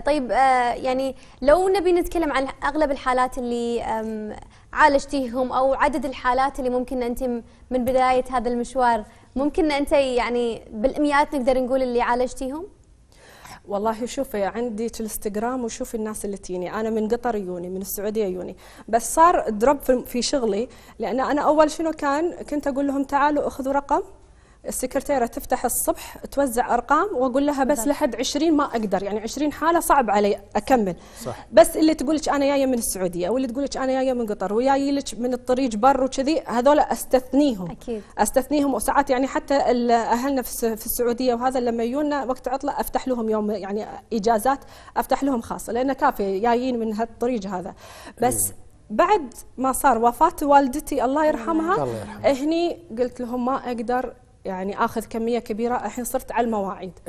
طيب آه، يعني لو نبي نتكلم عن اغلب الحالات اللي عالجتيهم او عدد الحالات اللي ممكن انت من بدايه هذا المشوار ممكن انت يعني بالاميات نقدر نقول اللي عالجتيهم؟ والله شوفي عندي في الانستغرام وشوف الناس اللي تجيني انا من قطر يوني من السعوديه يوني بس صار دروب في شغلي لان انا اول شنو كان كنت اقول لهم تعالوا اخذوا رقم السكرتيره تفتح الصبح توزع ارقام واقول لها بس نعم. لحد 20 ما اقدر يعني 20 حاله صعب علي اكمل صح. بس اللي تقول لك انا جايه من السعوديه واللي تقول لك انا جايه من قطر وجاي لك من الطريق بر وكذي هذول استثنيهم أكيد. استثنيهم وساعات يعني حتى اهلنا في السعوديه وهذا لما يجونا وقت عطله افتح لهم يوم يعني اجازات افتح لهم خاصه لان كافي جايين من هالطريق هذا بس أيوه. بعد ما صار وفاة والدتي الله يرحمها الله يرحمها. هني قلت لهم ما أقدر يعني اخذ كميه كبيره الحين صرت على المواعيد